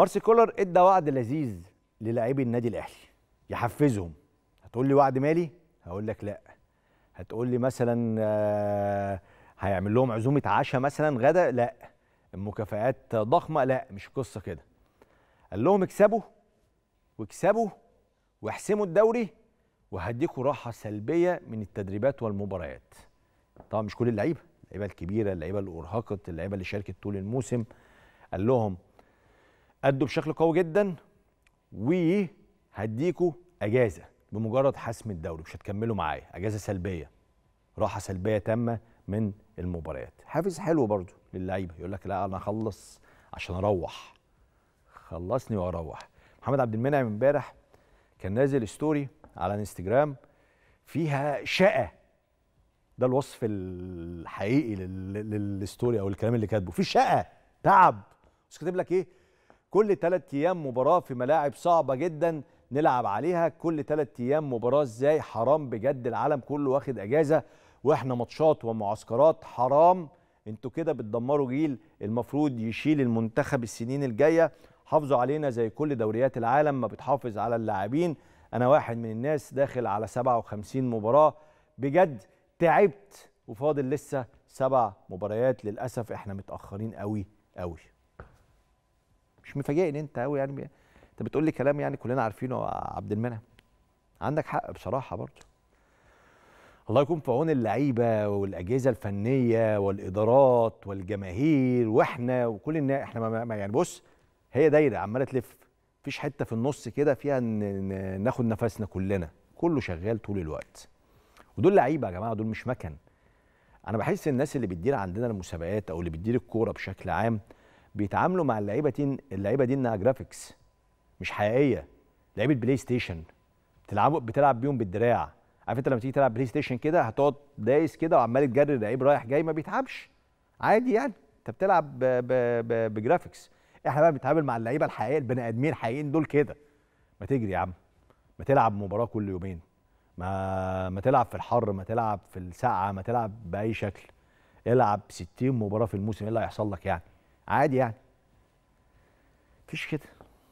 مارسي كولر ادى وعد لذيذ للاعبي النادي الاهلي يحفزهم هتقول لي وعد مالي هقول لك لا هتقول لي مثلا آه، هيعمل لهم عزومه عشاء مثلا غدا لا المكافئات ضخمه لا مش قصه كده قال لهم اكسبوا واكسبوا واحسموا الدوري وهديكوا راحه سلبيه من التدريبات والمباريات طبعا مش كل اللعيبه اللعيبه الكبيره اللعيبه اللي ارهقت اللعيبه اللي شاركت طول الموسم قال لهم أدوا بشكل قوي جدا وهديكوا أجازة بمجرد حسم الدوري مش هتكملوا معايا أجازة سلبية راحة سلبية تامة من المباريات حافز حلو برضو للعيبة يقول لك لا أنا أخلص عشان أروح خلصني وأروح محمد عبد المنعم امبارح كان نازل ستوري على انستجرام فيها شقة ده الوصف الحقيقي للستوري او الكلام اللي كاتبه في شقه تعب بس كاتب لك ايه كل ثلاث ايام مباراه في ملاعب صعبه جدا نلعب عليها كل ثلاث ايام مباراه ازاي حرام بجد العالم كله واخد اجازه واحنا ماتشات ومعسكرات حرام انتوا كده بتدمروا جيل المفروض يشيل المنتخب السنين الجايه حافظوا علينا زي كل دوريات العالم ما بتحافظ على اللاعبين انا واحد من الناس داخل على 57 مباراه بجد تعبت وفاضل لسه سبع مباريات للاسف احنا متاخرين قوي قوي مش مفاجئني انت قوي يعني انت بتقول لي كلام يعني كلنا عارفينه عبد المنعم عندك حق بصراحه برضه الله يكون في عون اللعيبه والاجهزه الفنيه والادارات والجماهير واحنا وكل الناس احنا ما ما يعني بص هي دايره عماله تلف مفيش حته في النص كده فيها ناخد نفسنا كلنا كله شغال طول الوقت ودول لعيبه يا جماعه دول مش مكن انا بحس الناس اللي بتدير عندنا المسابقات او اللي بتدير الكوره بشكل عام بيتعاملوا مع اللعيبه دي اللعيبه دي انها جرافيكس مش حقيقيه لعيبه بلاي ستيشن بتلعبوا بتلعب بيهم بالدراع عارف انت لما تيجي تلعب بلاي ستيشن كده هتقعد دايس كده وعمال تجري لعيب رايح جاي ما بيتعبش عادي يعني انت بتلعب بجرافيكس احنا بقى بنتعامل مع اللعيبه الحقيقيه البني ادمين الحقيقيين دول كده ما تجري يا عم ما تلعب مباراه كل يومين ما ما تلعب في الحر ما تلعب في السقعه ما تلعب باي شكل العب 60 مباراه في الموسم ايه اللي هيحصل لك يعني عادي يعني مفيش كده